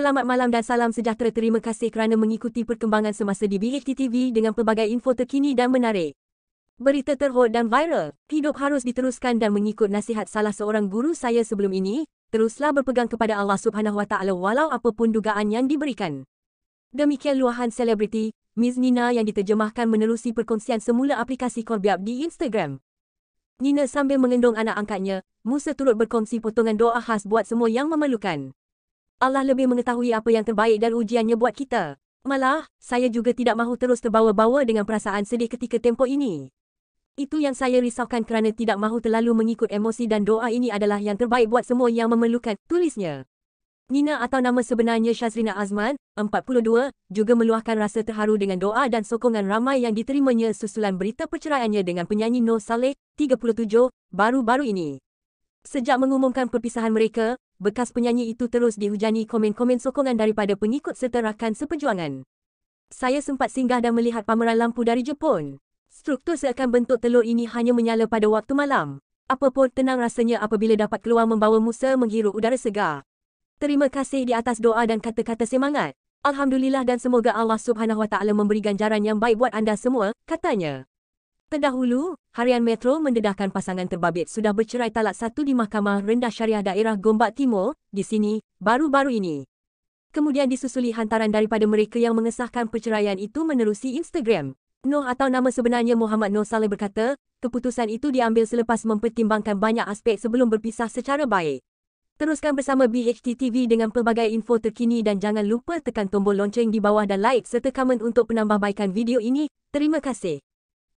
Selamat malam dan salam sejahtera. Terima kasih kerana mengikuti perkembangan semasa di Bilik TV dengan pelbagai info terkini dan menarik. Berita terhot dan viral, hidup harus diteruskan dan mengikut nasihat salah seorang guru saya sebelum ini, teruslah berpegang kepada Allah Subhanahu Wa Taala walau apapun dugaan yang diberikan. Demikian luahan selebriti, Miss Nina yang diterjemahkan menerusi perkongsian semula aplikasi korbiap di Instagram. Nina sambil mengendong anak angkatnya, Musa turut berkongsi potongan doa khas buat semua yang memerlukan. Allah lebih mengetahui apa yang terbaik dan ujiannya buat kita. Malah, saya juga tidak mahu terus terbawa-bawa dengan perasaan sedih ketika tempoh ini. Itu yang saya risaukan kerana tidak mahu terlalu mengikut emosi dan doa ini adalah yang terbaik buat semua yang memerlukan, tulisnya. Nina atau nama sebenarnya Syazrina Azman, 42, juga meluahkan rasa terharu dengan doa dan sokongan ramai yang diterimanya susulan berita perceraiannya dengan penyanyi Noh Saleh, 37, baru-baru ini. Sejak mengumumkan perpisahan mereka, bekas penyanyi itu terus dihujani komen-komen sokongan daripada pengikut serta rakan seperjuangan. Saya sempat singgah dan melihat pameran lampu dari Jepun. Struktur seakan bentuk telur ini hanya menyala pada waktu malam. Apapun tenang rasanya apabila dapat keluar membawa Musa menghirup udara segar. Terima kasih di atas doa dan kata-kata semangat. Alhamdulillah dan semoga Allah Subhanahu Wa Taala memberi ganjaran yang baik buat anda semua, katanya. Terdahulu, Harian Metro mendedahkan pasangan terbabit sudah bercerai talak satu di Mahkamah Rendah Syariah Daerah Gombak Timur, di sini, baru-baru ini. Kemudian disusuli hantaran daripada mereka yang mengesahkan perceraian itu menerusi Instagram. Noh atau nama sebenarnya Muhammad Noh Saleh berkata, keputusan itu diambil selepas mempertimbangkan banyak aspek sebelum berpisah secara baik. Teruskan bersama BHT TV dengan pelbagai info terkini dan jangan lupa tekan tombol lonceng di bawah dan like serta komen untuk penambahbaikan video ini. Terima kasih.